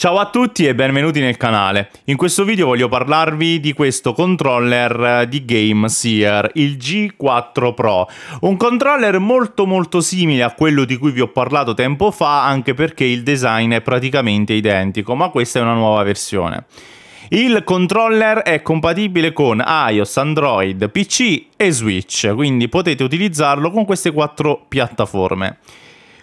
Ciao a tutti e benvenuti nel canale. In questo video voglio parlarvi di questo controller eh, di GameSeer, il G4 Pro. Un controller molto molto simile a quello di cui vi ho parlato tempo fa, anche perché il design è praticamente identico, ma questa è una nuova versione. Il controller è compatibile con iOS, Android, PC e Switch, quindi potete utilizzarlo con queste quattro piattaforme.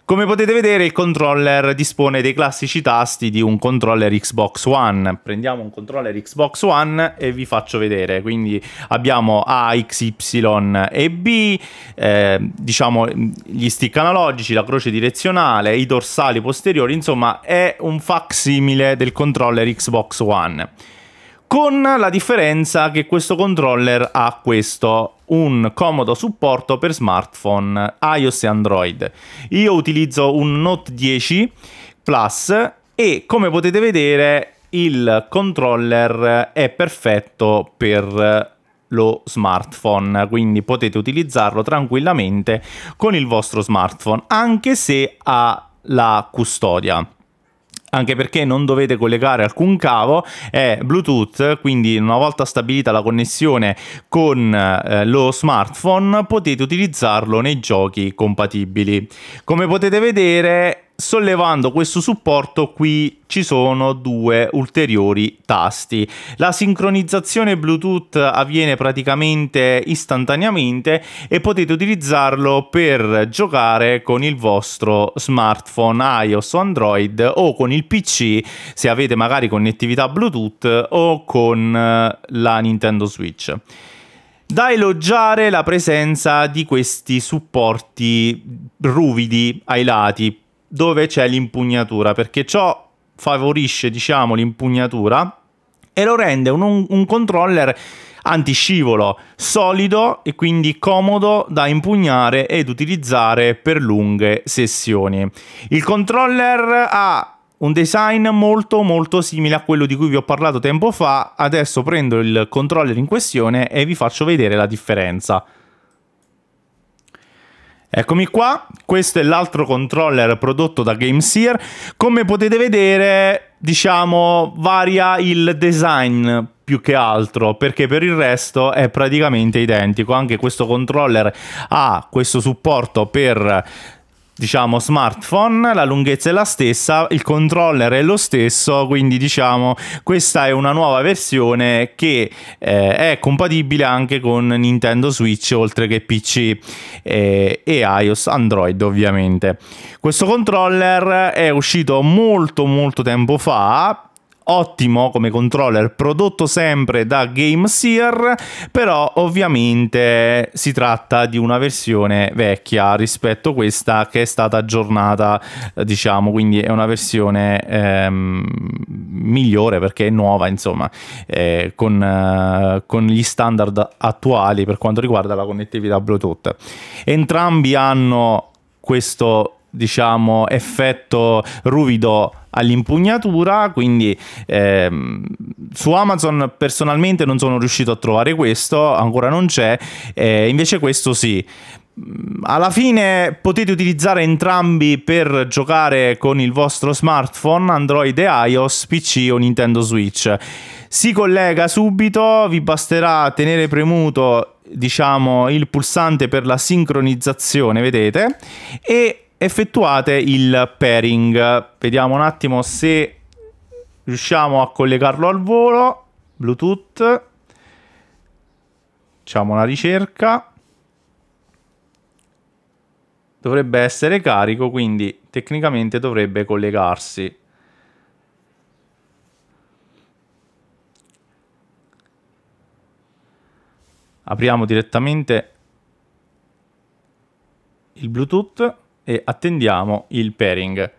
Come potete vedere il controller dispone dei classici tasti di un controller Xbox One. Prendiamo un controller Xbox One e vi faccio vedere. Quindi abbiamo A, X, Y e B, eh, diciamo gli stick analogici, la croce direzionale, i dorsali posteriori, insomma è un facsimile del controller Xbox One con la differenza che questo controller ha questo un comodo supporto per smartphone iOS e Android. Io utilizzo un Note 10 Plus e come potete vedere il controller è perfetto per lo smartphone, quindi potete utilizzarlo tranquillamente con il vostro smartphone, anche se ha la custodia anche perché non dovete collegare alcun cavo, è Bluetooth, quindi una volta stabilita la connessione con eh, lo smartphone potete utilizzarlo nei giochi compatibili. Come potete vedere sollevando questo supporto qui ci sono due ulteriori tasti. La sincronizzazione Bluetooth avviene praticamente istantaneamente e potete utilizzarlo per giocare con il vostro smartphone iOS o Android o con il PC se avete magari connettività Bluetooth o con eh, la Nintendo Switch da elogiare la presenza di questi supporti ruvidi ai lati dove c'è l'impugnatura, perché ciò favorisce, diciamo, l'impugnatura e lo rende un, un controller antiscivolo, solido e quindi comodo da impugnare ed utilizzare per lunghe sessioni. Il controller ha un design molto molto simile a quello di cui vi ho parlato tempo fa, adesso prendo il controller in questione e vi faccio vedere la differenza. Eccomi qua, questo è l'altro controller prodotto da GameSear. Come potete vedere, diciamo, varia il design più che altro perché per il resto è praticamente identico anche questo controller ha questo supporto per diciamo smartphone, la lunghezza è la stessa, il controller è lo stesso, quindi diciamo questa è una nuova versione che eh, è compatibile anche con Nintendo Switch oltre che PC eh, e iOS Android ovviamente. Questo controller è uscito molto molto tempo fa ottimo come controller prodotto sempre da GameSeer, però ovviamente si tratta di una versione vecchia rispetto a questa che è stata aggiornata, diciamo, quindi è una versione ehm, migliore perché è nuova, insomma, eh, con, eh, con gli standard attuali per quanto riguarda la connettività Bluetooth. Entrambi hanno questo diciamo, effetto ruvido all'impugnatura, quindi ehm, su Amazon personalmente non sono riuscito a trovare questo, ancora non c'è, eh, invece questo sì. Mm, alla fine potete utilizzare entrambi per giocare con il vostro smartphone, Android e iOS, PC o Nintendo Switch. Si collega subito, vi basterà tenere premuto diciamo il pulsante per la sincronizzazione, vedete, e effettuate il pairing. Vediamo un attimo se riusciamo a collegarlo al volo. Bluetooth. Facciamo una ricerca. Dovrebbe essere carico, quindi tecnicamente dovrebbe collegarsi. Apriamo direttamente il Bluetooth e attendiamo il pairing.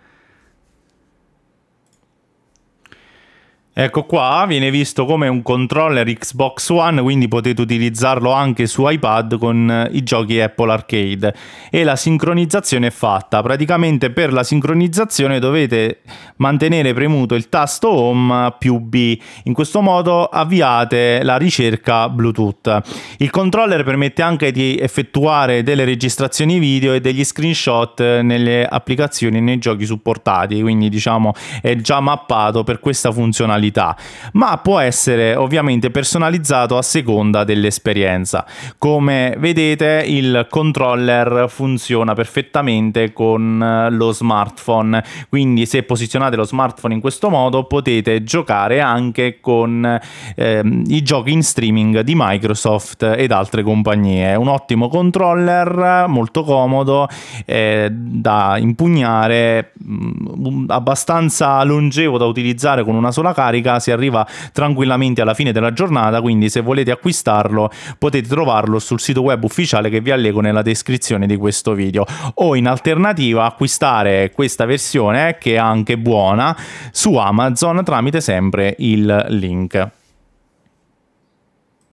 Ecco qua, viene visto come un controller Xbox One, quindi potete utilizzarlo anche su iPad con eh, i giochi Apple Arcade. E la sincronizzazione è fatta. Praticamente per la sincronizzazione dovete mantenere premuto il tasto Home più B. In questo modo avviate la ricerca Bluetooth. Il controller permette anche di effettuare delle registrazioni video e degli screenshot eh, nelle applicazioni e nei giochi supportati, quindi diciamo è già mappato per questa funzionalità personalità, ma può essere ovviamente personalizzato a seconda dell'esperienza. Come vedete il controller funziona perfettamente con eh, lo smartphone, quindi se posizionate lo smartphone in questo modo potete giocare anche con ehm, i giochi in streaming di Microsoft ed altre compagnie. Un ottimo controller, molto comodo, eh, da impugnare, mh, mm, abbastanza longevo da utilizzare con una sola carica carica, si arriva tranquillamente alla fine della giornata, quindi se volete acquistarlo potete trovarlo sul sito web ufficiale che vi allego nella descrizione di questo video o in alternativa acquistare questa versione che è anche buona su Amazon tramite sempre il link.